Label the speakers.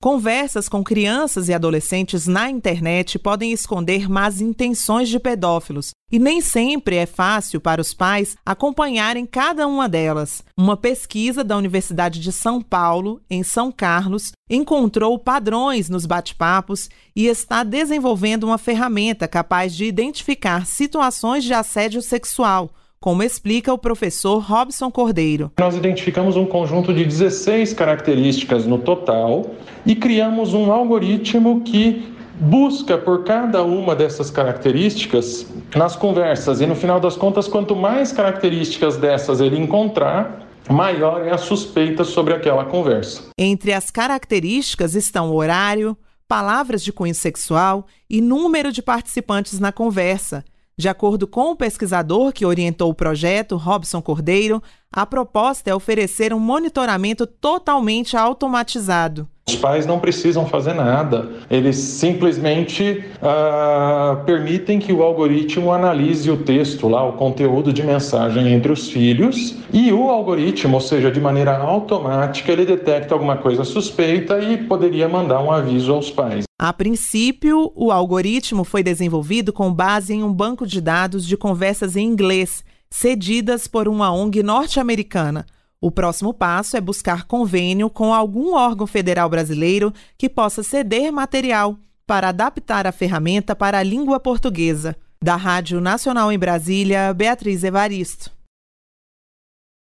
Speaker 1: Conversas com crianças e adolescentes na internet podem esconder más intenções de pedófilos, e nem sempre é fácil para os pais acompanharem cada uma delas. Uma pesquisa da Universidade de São Paulo, em São Carlos, encontrou padrões nos bate-papos e está desenvolvendo uma ferramenta capaz de identificar situações de assédio sexual como explica o professor Robson Cordeiro.
Speaker 2: Nós identificamos um conjunto de 16 características no total e criamos um algoritmo que busca por cada uma dessas características nas conversas e no final das contas, quanto mais características dessas ele encontrar, maior é a suspeita sobre aquela conversa.
Speaker 1: Entre as características estão horário, palavras de cunho sexual e número de participantes na conversa de acordo com o pesquisador que orientou o projeto, Robson Cordeiro, a proposta é oferecer um monitoramento totalmente automatizado.
Speaker 2: Os pais não precisam fazer nada, eles simplesmente ah, permitem que o algoritmo analise o texto lá, o conteúdo de mensagem entre os filhos, e o algoritmo, ou seja, de maneira automática, ele detecta alguma coisa suspeita e poderia mandar um aviso aos pais.
Speaker 1: A princípio, o algoritmo foi desenvolvido com base em um banco de dados de conversas em inglês, cedidas por uma ONG norte-americana. O próximo passo é buscar convênio com algum órgão federal brasileiro que possa ceder material para adaptar a ferramenta para a língua portuguesa. Da Rádio Nacional em Brasília, Beatriz Evaristo.